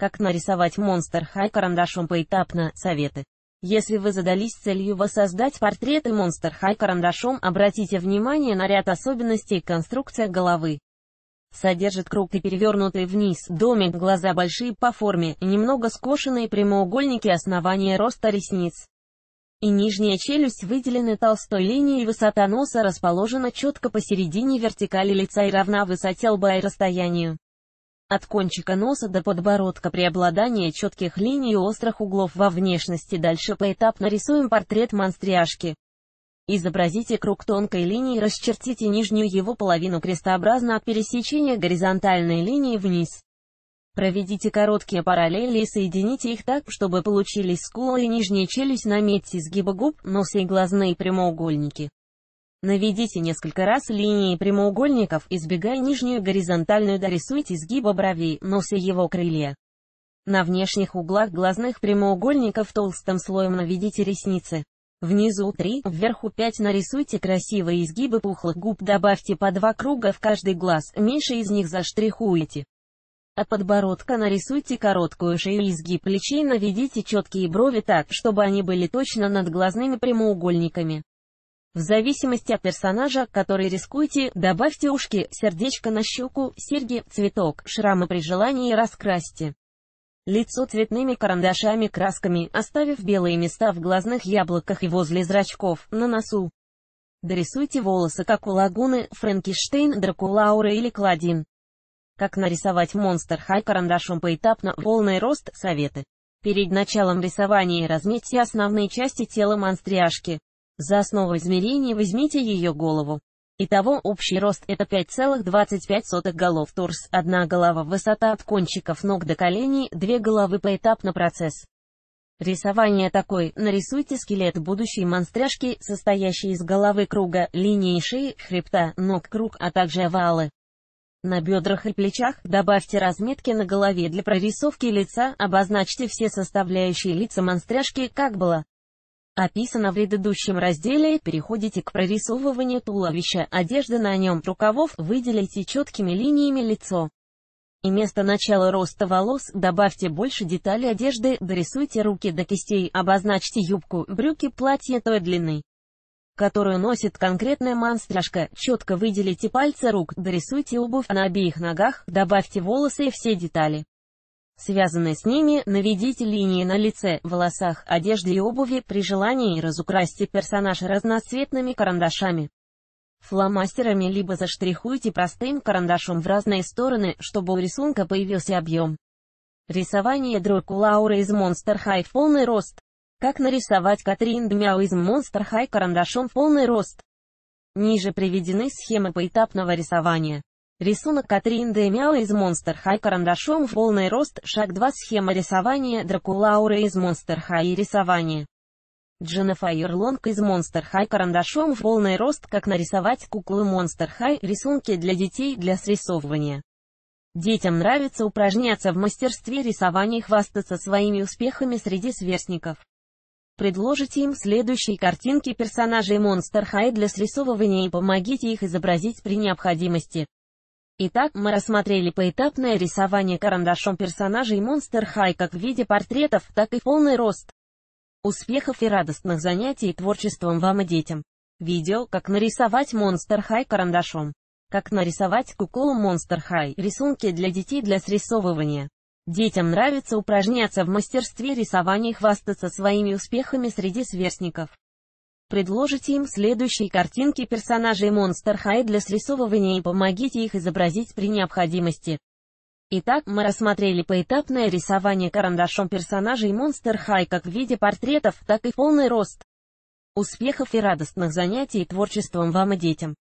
Как нарисовать монстр Хай карандашом поэтапно, советы. Если вы задались целью воссоздать портреты монстр Хай карандашом, обратите внимание на ряд особенностей конструкции головы. Содержит круг и перевернутый вниз, домик, глаза большие по форме, немного скошенные прямоугольники основания роста ресниц. И нижняя челюсть выделены толстой линией, высота носа расположена четко посередине вертикали лица и равна высоте лба и расстоянию. От кончика носа до подбородка преобладание четких линий и острых углов во внешности. Дальше поэтапно рисуем портрет монстряшки. Изобразите круг тонкой линии, расчертите нижнюю его половину крестообразно от пересечения горизонтальной линии вниз. Проведите короткие параллели и соедините их так, чтобы получились скулы и нижняя челюсть, наметьте изгибы губ, нос и глазные прямоугольники. Наведите несколько раз линии прямоугольников, избегая нижнюю горизонтальную, дорисуйте изгиба бровей, носа его крылья. На внешних углах глазных прямоугольников толстым слоем наведите ресницы. Внизу 3, вверху 5 нарисуйте красивые изгибы пухлых губ, добавьте по 2 круга в каждый глаз, меньше из них заштрихуйте. От а подбородка нарисуйте короткую шею и изгиб плечей, наведите четкие брови так, чтобы они были точно над глазными прямоугольниками. В зависимости от персонажа, который рискуете, добавьте ушки, сердечко на щеку, серьги, цветок, шрамы при желании раскрасьте. Лицо цветными карандашами красками, оставив белые места в глазных яблоках и возле зрачков, на носу. Дорисуйте волосы, как у Лагуны, Франкиштейн, Дракулаура или Кладин. Как нарисовать монстр хай карандашом поэтапно, полный рост, советы. Перед началом рисования разметьте основные части тела монстряшки. За основу измерения возьмите ее голову. Итого общий рост это 5,25 голов торс, Одна голова высота от кончиков ног до коленей, Две головы поэтапно процесс. Рисование такой, нарисуйте скелет будущей монстряшки, состоящей из головы круга, линии шеи, хребта, ног круг, а также овалы. На бедрах и плечах добавьте разметки на голове для прорисовки лица, обозначьте все составляющие лица монстряшки, как было описано в предыдущем разделе, переходите к прорисовыванию туловища, одежды на нем, рукавов, выделите четкими линиями лицо. И место начала роста волос, добавьте больше деталей одежды, дорисуйте руки до кистей, обозначьте юбку, брюки, платье той длины, которую носит конкретная монстрашка, четко выделите пальцы рук, дорисуйте обувь на обеих ногах, добавьте волосы и все детали связанной с ними, наведите линии на лице, волосах, одежде и обуви, при желании разукрасьте персонаж разноцветными карандашами. Фломастерами либо заштрихуйте простым карандашом в разные стороны, чтобы у рисунка появился объем. Рисование Дроку Лауры из Monster High в полный рост. Как нарисовать Катрин Дмяу из Monster High карандашом в полный рост? Ниже приведены схемы поэтапного рисования. Рисунок Катрин Де Мяо из Monster Хай карандашом в полный рост, шаг 2 схема рисования Дракулауры из Monster Хай и рисование. Дженофайр Лонг из Monster Хай карандашом в полный рост, как нарисовать куклы Monster Хай рисунки для детей для срисовывания. Детям нравится упражняться в мастерстве рисования и хвастаться своими успехами среди сверстников. Предложите им следующие картинки персонажей Monster Хай для срисовывания и помогите их изобразить при необходимости. Итак, мы рассмотрели поэтапное рисование карандашом персонажей Monster High как в виде портретов, так и полный рост. Успехов и радостных занятий творчеством вам и детям. Видео «Как нарисовать Monster High карандашом». Как нарисовать куколу Monster High. Рисунки для детей для срисовывания. Детям нравится упражняться в мастерстве рисования и хвастаться своими успехами среди сверстников. Предложите им следующие картинки персонажей Monster High для срисовывания и помогите их изобразить при необходимости. Итак, мы рассмотрели поэтапное рисование карандашом персонажей Monster High как в виде портретов, так и полный рост. Успехов и радостных занятий творчеством вам и детям!